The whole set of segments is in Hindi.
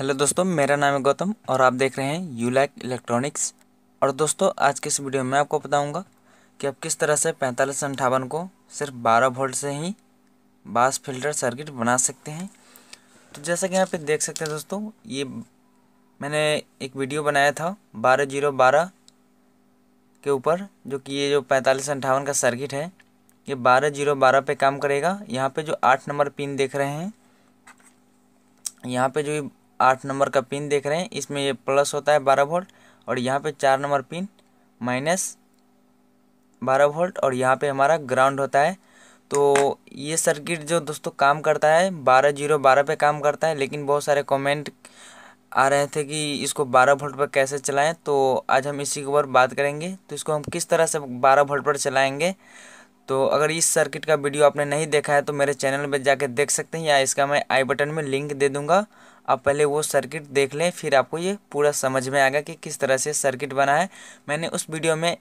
हेलो दोस्तों मेरा नाम है गौतम और आप देख रहे हैं यू लाइक इलेक्ट्रॉनिक्स और दोस्तों आज के इस वीडियो में आपको बताऊंगा कि आप किस तरह से पैंतालीस अंठावन को सिर्फ 12 वोल्ट से ही बास फिल्टर सर्किट बना सकते हैं तो जैसा कि यहाँ पे देख सकते हैं दोस्तों ये मैंने एक वीडियो बनाया था बारह जीरो बारह के ऊपर जो कि ये जो पैंतालीस अंठावन का सर्किट है ये बारह जीरो बारह पे काम करेगा यहाँ पे जो आठ नंबर पिन देख रहे हैं यहाँ पे जो आठ नंबर का पिन देख रहे हैं इसमें ये प्लस होता है बारह वोल्ट और यहाँ पे चार नंबर पिन माइनस बारह वोल्ट और यहाँ पे हमारा ग्राउंड होता है तो ये सर्किट जो दोस्तों काम करता है बारह जीरो बारह पे काम करता है लेकिन बहुत सारे कमेंट आ रहे थे कि इसको बारह वोल्ट पर कैसे चलाएं तो आज हम इसी के ऊपर बात करेंगे तो इसको हम किस तरह से बारह वोल्ट पर चलाएँगे तो अगर इस सर्किट का वीडियो आपने नहीं देखा है तो मेरे चैनल पर जाके देख सकते हैं या इसका मैं आई बटन में लिंक दे दूँगा आप पहले वो सर्किट देख लें फिर आपको ये पूरा समझ में आएगा कि किस तरह से सर्किट बना है मैंने उस वीडियो में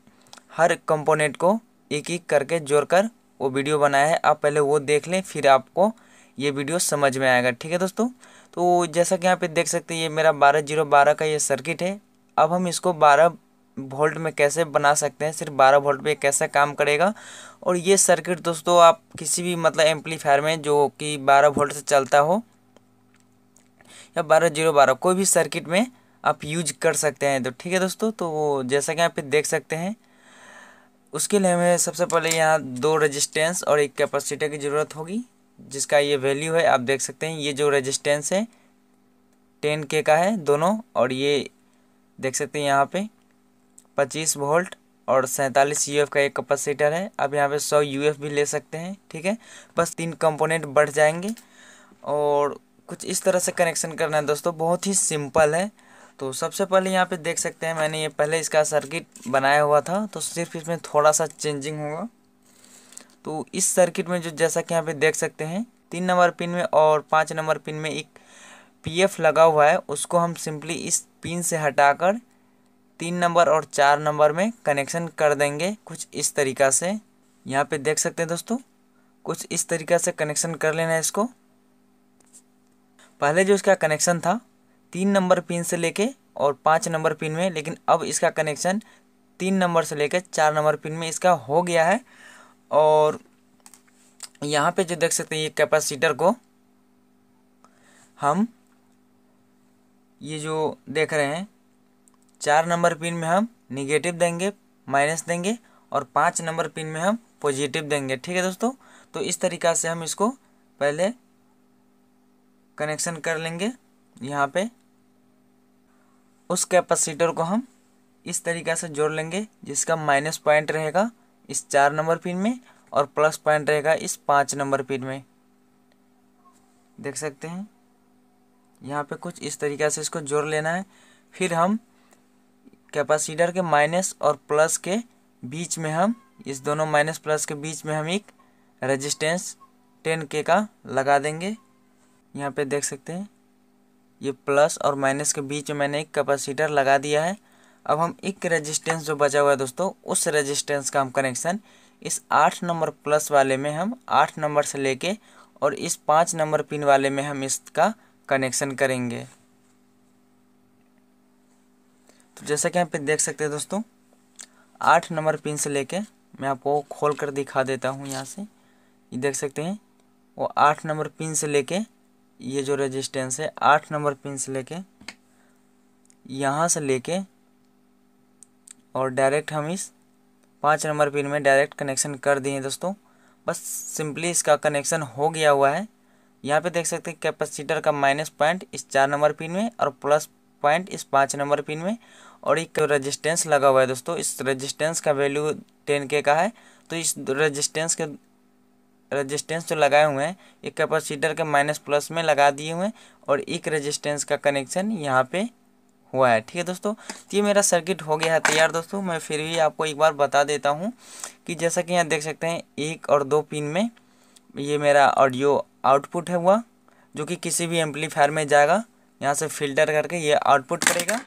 हर कंपोनेंट को एक एक करके जोड़कर वो वीडियो बनाया है आप पहले वो देख लें फिर आपको ये वीडियो समझ में आएगा ठीक है दोस्तों तो जैसा कि यहाँ पे देख सकते हैं ये मेरा बारह जीरो बारह का ये सर्किट है अब हम इसको बारह वोल्ट में कैसे बना सकते हैं सिर्फ बारह वोल्ट पे कैसा काम करेगा और ये सर्किट दोस्तों आप किसी भी मतलब एम्पलीफायर में जो कि बारह वोल्ट से चलता हो या बारह जीरो बारह कोई भी सर्किट में आप यूज कर सकते हैं तो ठीक है दोस्तों तो वो जैसा कि आप देख सकते हैं उसके लिए हमें सबसे पहले यहाँ दो रजिस्टेंस और एक कैपेसिटर की ज़रूरत होगी जिसका ये वैल्यू है आप देख सकते हैं ये जो रजिस्टेंस है टेन के का है दोनों और ये देख सकते हैं यहाँ पे पच्चीस वोल्ट और सैंतालीस यू का एक कैपेसिटर है आप यहाँ पे सौ यू भी ले सकते हैं ठीक है बस तीन कंपोनेंट बढ़ जाएंगे और कुछ इस तरह से कनेक्शन करना है दोस्तों बहुत ही सिंपल है तो सबसे पहले यहाँ पे देख सकते हैं मैंने ये पहले इसका सर्किट बनाया हुआ था तो सिर्फ इसमें थोड़ा सा चेंजिंग होगा तो इस सर्किट में जो जैसा कि यहाँ पे देख सकते हैं तीन नंबर पिन में और पाँच नंबर पिन में एक पीएफ लगा हुआ है उसको हम सिंपली इस पिन से हटाकर तीन नंबर और चार नंबर में कनेक्शन कर देंगे कुछ इस तरीका से यहाँ पे देख सकते हैं दोस्तों कुछ इस तरीका से कनेक्शन कर लेना है इसको पहले जो इसका कनेक्शन था तीन नंबर पिन से लेके और पाँच नंबर पिन में लेकिन अब इसका कनेक्शन तीन नंबर से लेकर चार नंबर पिन में इसका हो गया है और यहाँ पे जो देख सकते हैं ये कैपेसिटर को हम ये जो देख रहे हैं चार नंबर पिन में हम निगेटिव देंगे माइनस देंगे और पाँच नंबर पिन में हम पॉजिटिव देंगे ठीक है दोस्तों तो इस तरीका से हम इसको पहले कनेक्शन कर लेंगे यहाँ पे उस कैपेसिटर को हम इस तरीक़े से जोड़ लेंगे जिसका माइनस पॉइंट रहेगा इस चार नंबर पिन में और प्लस पॉइंट रहेगा इस पाँच नंबर पिन में देख सकते हैं यहाँ पे कुछ इस तरीक़े से इसको जोड़ लेना है फिर हम कैपेसिटर के माइनस और प्लस के बीच में हम इस दोनों माइनस प्लस के बीच में हम एक रेजिस्टेंस टेन के का लगा देंगे यहाँ पे देख सकते हैं ये प्लस और माइनस के बीच में मैंने एक कैपेसिटर लगा दिया है अब हम एक रेजिस्टेंस जो बचा हुआ है दोस्तों उस रेजिस्टेंस का हम कनेक्शन इस आठ नंबर प्लस वाले में हम आठ नंबर से लेके और इस पाँच नंबर पिन वाले में हम इसका कनेक्शन करेंगे तो जैसा कि यहाँ पे देख सकते हैं दोस्तों आठ नंबर पिन से लेके मैं आपको खोल कर दिखा देता हूँ यहाँ से ये देख सकते हैं वो आठ नंबर पिन से लेके ये जो रेजिस्टेंस है आठ नंबर पिन से लेके यहाँ से लेके और डायरेक्ट हम इस पाँच नंबर पिन में डायरेक्ट कनेक्शन कर दिए दोस्तों बस सिंपली इसका कनेक्शन हो गया हुआ है यहाँ पे देख सकते हैं कैपेसिटर का माइनस पॉइंट इस चार नंबर पिन में और प्लस पॉइंट इस पाँच नंबर पिन में और एक रेजिस्टेंस लगा हुआ है दोस्तों इस रेजिस्टेंस का वैल्यू टेन के का है तो इस रेजिस्टेंस के रेजिस्टेंस जो तो लगाए हुए हैं एक कैपेसिटर के माइनस प्लस में लगा दिए हुए हैं और एक रेजिस्टेंस का कनेक्शन यहाँ पे हुआ है ठीक है दोस्तों तो ये मेरा सर्किट हो गया है तैयार दोस्तों मैं फिर भी आपको एक बार बता देता हूँ कि जैसा कि यहाँ देख सकते हैं एक और दो पिन में ये मेरा ऑडियो आउटपुट है हुआ जो कि किसी भी एम्पलीफायर में जाएगा यहाँ से फिल्टर करके ये आउटपुट करेगा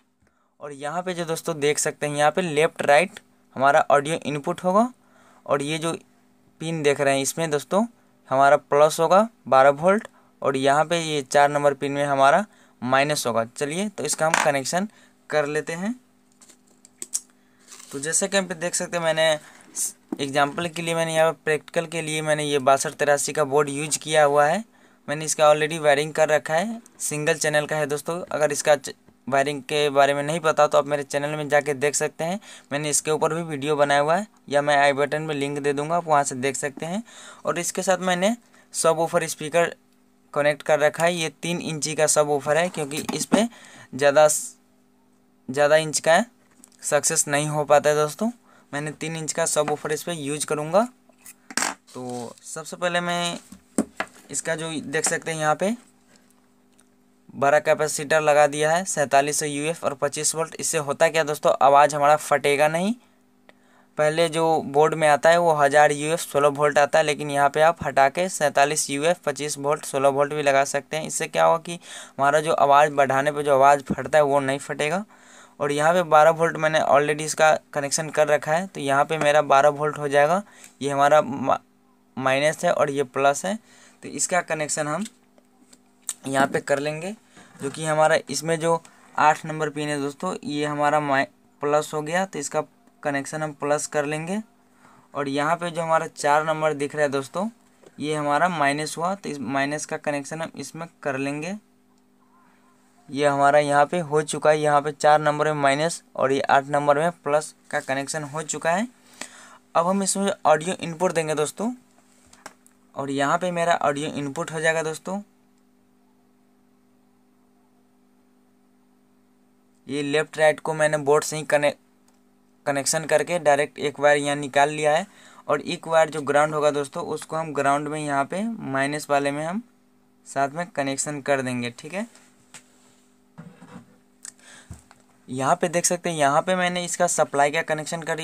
और यहाँ पे जो दोस्तों देख सकते हैं यहाँ पे लेफ़्ट राइट हमारा ऑडियो इनपुट होगा और ये जो पिन देख रहे हैं इसमें दोस्तों हमारा प्लस होगा बारह वोल्ट और यहाँ पे ये चार नंबर पिन में हमारा माइनस होगा चलिए तो इसका हम कनेक्शन कर लेते हैं तो जैसे कि हम देख सकते हैं मैंने एग्जाम्पल के लिए मैंने यहाँ पर प्रैक्टिकल के लिए मैंने ये बासठ तिरासी का बोर्ड यूज किया हुआ है मैंने इसका ऑलरेडी वायरिंग कर रखा है सिंगल चैनल का है दोस्तों अगर इसका वायरिंग के बारे में नहीं पता तो आप मेरे चैनल में जाके देख सकते हैं मैंने इसके ऊपर भी वीडियो बनाया हुआ है या मैं आई बटन में लिंक दे दूंगा आप वहाँ से देख सकते हैं और इसके साथ मैंने सब ऑफर स्पीकर कनेक्ट कर रखा है ये तीन इंची का सब ऑफर है क्योंकि इस पर ज़्यादा ज़्यादा इंच का सक्सेस नहीं हो पाता है दोस्तों मैंने तीन इंच का सब ऑफर इस पर यूज करूँगा तो सबसे पहले मैं इसका जो देख सकते हैं यहाँ पर बड़ा कैपेसिटर लगा दिया है सैंतालीस सौ यू और पच्चीस वोल्ट इससे होता क्या दोस्तों आवाज़ हमारा फटेगा नहीं पहले जो बोर्ड में आता है वो हज़ार यू एफ सोलह वोल्ट आता है लेकिन यहाँ पे आप हटा के सैंतालीस यू एफ पच्चीस वोल्ट सोलह वोल्ट भी लगा सकते हैं इससे क्या होगा कि हमारा जो आवाज़ बढ़ाने पे जो आवाज़ फटता है वो नहीं फटेगा और यहाँ पे बारह वोल्ट मैंने ऑलरेडी इसका कनेक्शन कर रखा है तो यहाँ पे मेरा बारह वोल्ट हो जाएगा ये हमारा माइनस है और ये प्लस है तो इसका कनेक्शन हम यहाँ पे कर लेंगे जो कि हमारा इसमें जो आठ नंबर पिन है दोस्तों ये हमारा माइ प्लस हो गया तो इसका कनेक्शन हम प्लस कर लेंगे और यहाँ पे जो हमारा चार नंबर दिख रहा है दोस्तों ये हमारा माइनस हुआ तो इस माइनस का कनेक्शन हम इसमें कर लेंगे ये हमारा यहाँ पे हो चुका है यहाँ पे चार नंबर में माइनस और ये आठ नंबर में प्लस का कनेक्शन हो चुका है अब हम इसमें ऑडियो इनपुट देंगे दोस्तों और यहाँ पे मेरा ऑडियो इनपुट हो जाएगा दोस्तों ये लेफ्ट राइट को मैंने बोर्ड से ही कनेक्ट कनेक्शन करके डायरेक्ट एक वायर यहाँ निकाल लिया है और एक वायर जो ग्राउंड होगा दोस्तों उसको हम ग्राउंड में यहाँ पे माइनस वाले में हम साथ में कनेक्शन कर देंगे ठीक है यहाँ पे देख सकते हैं यहाँ पे मैंने इसका सप्लाई का कनेक्शन कर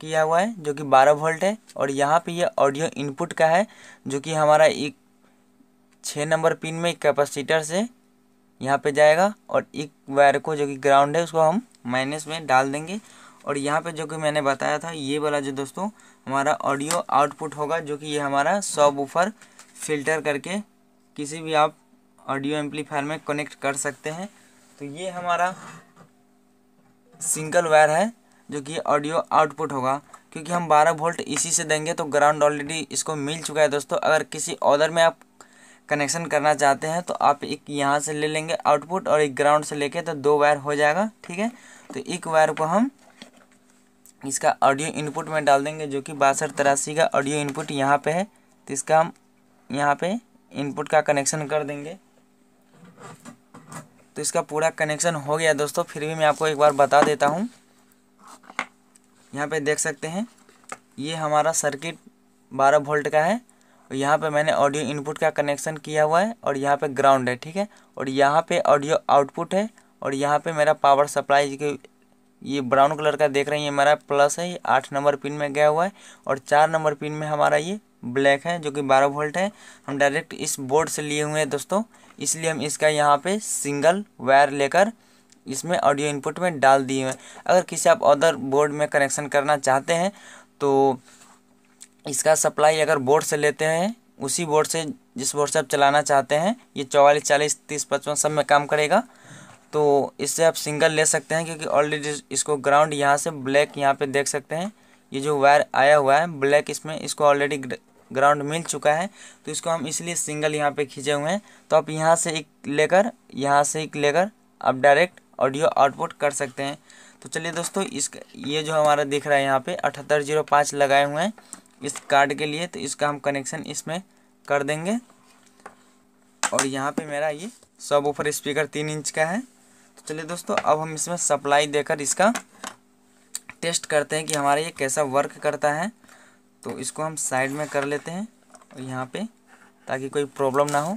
किया हुआ है जो कि 12 वोल्ट है और यहाँ पे ये यह ऑडियो इनपुट का है जो कि हमारा एक छः नंबर पिन में कैपेसिटर से यहाँ पे जाएगा और एक वायर को जो कि ग्राउंड है उसको हम माइनस में डाल देंगे और यहाँ पे जो कि मैंने बताया था ये वाला जो दोस्तों हमारा ऑडियो आउटपुट होगा जो कि ये हमारा सब ऊपर फिल्टर करके किसी भी आप ऑडियो एम्पलीफायर में कनेक्ट कर सकते हैं तो ये हमारा सिंगल वायर है जो कि ऑडियो आउटपुट होगा क्योंकि हम 12 वोल्ट इसी से देंगे तो ग्राउंड ऑलरेडी इसको मिल चुका है दोस्तों अगर किसी ऑर्डर में आप कनेक्शन करना चाहते हैं तो आप एक यहाँ से ले लेंगे आउटपुट और एक ग्राउंड से लेके तो दो वायर हो जाएगा ठीक है तो एक वायर को हम इसका ऑडियो इनपुट में डाल देंगे जो कि बासठ तिरासी का ऑडियो इनपुट यहाँ पे है तो इसका हम यहाँ पे इनपुट का कनेक्शन कर देंगे तो इसका पूरा कनेक्शन हो गया दोस्तों फिर भी मैं आपको एक बार बता देता हूँ यहाँ पे देख सकते हैं ये हमारा सर्किट बारह वोल्ट का है यहाँ पे मैंने ऑडियो इनपुट का कनेक्शन किया हुआ है और यहाँ पे ग्राउंड है ठीक है और यहाँ पे ऑडियो आउटपुट है और यहाँ पे मेरा पावर सप्लाई जो ये ब्राउन कलर का देख रहे हैं ये मेरा प्लस है ये आठ नंबर पिन में गया हुआ है और चार नंबर पिन में हमारा ये ब्लैक है जो कि बारह वोल्ट है हम डायरेक्ट इस बोर्ड से लिए हुए हैं दोस्तों इसलिए हम इसका यहाँ पर सिंगल वायर लेकर इसमें ऑडियो इनपुट में डाल दिए हुए हैं अगर किसी आप अदर बोर्ड में कनेक्शन करना चाहते हैं तो इसका सप्लाई अगर बोर्ड से लेते हैं उसी बोर्ड से जिस बोर्ड से आप चलाना चाहते हैं ये चौवालीस चालीस तीस पचपन सब में काम करेगा तो इससे आप सिंगल ले सकते हैं क्योंकि ऑलरेडी इसको ग्राउंड यहाँ से ब्लैक यहाँ पे देख सकते हैं ये जो वायर आया हुआ है ब्लैक इसमें इसको ऑलरेडी ग्राउंड मिल चुका है तो इसको हम इसलिए सिंगल यहाँ पे खींचे हुए हैं तो आप यहाँ से एक लेकर यहाँ से एक लेकर आप डायरेक्ट ऑडियो आउटपुट कर सकते हैं तो चलिए दोस्तों इस ये जो हमारा दिख रहा है यहाँ पे अठहत्तर जीरो पाँच लगाए हुए हैं इस कार्ड के लिए तो इसका हम कनेक्शन इसमें कर देंगे और यहाँ पे मेरा ये सब ऊपर स्पीकर तीन इंच का है तो चलिए दोस्तों अब हम इसमें सप्लाई देकर इसका टेस्ट करते हैं कि हमारा ये कैसा वर्क करता है तो इसको हम साइड में कर लेते हैं और यहाँ पे ताकि कोई प्रॉब्लम ना हो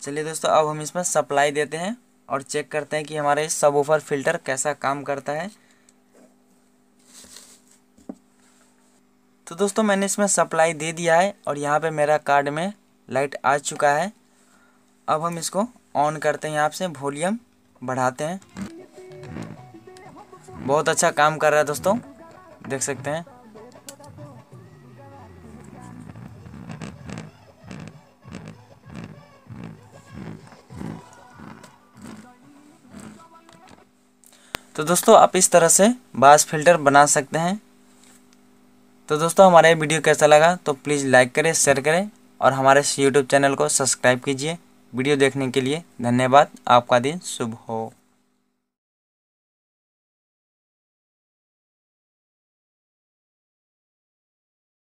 चलिए दोस्तों अब हम इसमें सप्लाई देते हैं और चेक करते हैं कि हमारा ये सब ऊपर फिल्टर कैसा काम करता है तो दोस्तों मैंने इसमें सप्लाई दे दिया है और यहाँ पे मेरा कार्ड में लाइट आ चुका है अब हम इसको ऑन करते हैं यहाँ से वॉल्यूम बढ़ाते हैं बहुत अच्छा काम कर रहा है दोस्तों देख सकते हैं तो दोस्तों आप इस तरह से बास फिल्टर बना सकते हैं तो दोस्तों हमारा ये वीडियो कैसा लगा तो प्लीज़ लाइक करें शेयर करें और हमारे यूट्यूब चैनल को सब्सक्राइब कीजिए वीडियो देखने के लिए धन्यवाद आपका दिन शुभ हो